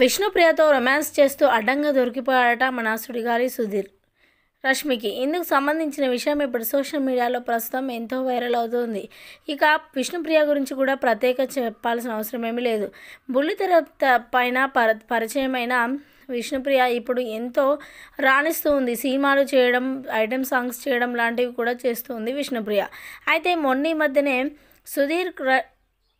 విష్ణుప్రియతో romance చేస్తూ అడ్డంగా దొరికిపోయాడట మన సుడిగాలి సుధీర్ రష్మికి ఇందుకు సంబంధించిన విషయం ఇప్పుడు సోషల్ మీడియాలో ప్రస్తుతం ఎంతో వైరల్ అవుతుంది ఇక విష్ణుప్రియ గురించి కూడా ప్రత్యేక చెప్పాల్సిన అవసరం ఏమీ లేదు బుల్లితెర పైన పర పరిచయమైన విష్ణుప్రియ ఇప్పుడు ఎంతో రాణిస్తూ ఉంది సినిమాలు చేయడం ఐటెం సాంగ్స్ చేయడం లాంటివి కూడా చేస్తుంది విష్ణుప్రియ అయితే మొన్న మధ్యనే సుధీర్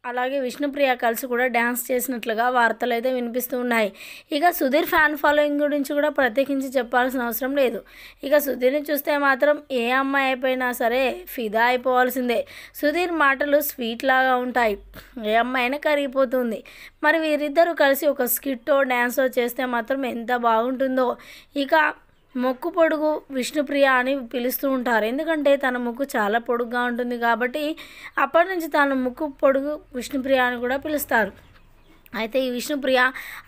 అలాగే విష్ణుప్రియ కలిసి కూడా డ్యాన్స్ చేసినట్లుగా వార్తలు అయితే వినిపిస్తూ ఉన్నాయి ఇక సుధీర్ ఫ్యాన్ ఫాలోయింగ్ గురించి కూడా ప్రత్యేకించి చెప్పాల్సిన అవసరం లేదు ఇక సుధీర్ని చూస్తే మాత్రం ఏ అమ్మాయి అయిపోయినా సరే ఫిదా అయిపోవాల్సిందే సుధీర్ మాటలు స్వీట్ లాగా ఉంటాయి ఏ అయినా కరిగిపోతుంది మరి వీరిద్దరూ కలిసి ఒక స్కిట్టో డ్యాన్సో చేస్తే మాత్రం ఎంత బాగుంటుందో ఇక మొక్కు పొడుగు విష్ణుప్రియ అని పిలుస్తూ ఉంటారు ఎందుకంటే తన ముక్కు చాలా పొడుగ్గా ఉంటుంది కాబట్టి అప్పటి నుంచి తన ముక్కు పొడుగు విష్ణుప్రియ అని కూడా పిలుస్తారు అయితే ఈ విష్ణుప్రియ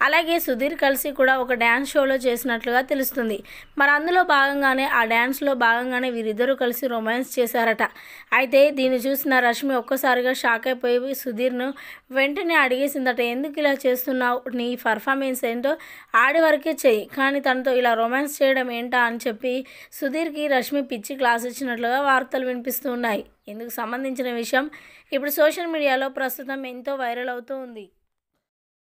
అలాగే సుధీర్ కలిసి కూడా ఒక డ్యాన్స్ షోలో చేసినట్లుగా తెలుస్తుంది మరి అందులో భాగంగానే ఆ డ్యాన్స్లో భాగంగానే వీరిద్దరూ కలిసి రొమాన్స్ చేశారట అయితే దీన్ని చూసిన రష్మి ఒక్కసారిగా షాక్ అయిపోయి సుధీర్ను వెంటనే అడిగేసిందట ఎందుకు ఇలా చేస్తున్నావు నీ పర్ఫార్మెన్స్ ఏంటో ఆడి వరకే చెయ్యి కానీ తనతో ఇలా రొమాన్స్ చేయడం ఏంటా అని చెప్పి సుధీర్కి రష్మి పిచ్చి క్లాస్ ఇచ్చినట్లుగా వార్తలు వినిపిస్తున్నాయి ఇందుకు సంబంధించిన విషయం ఇప్పుడు సోషల్ మీడియాలో ప్రస్తుతం ఎంతో వైరల్ అవుతూ ఉంది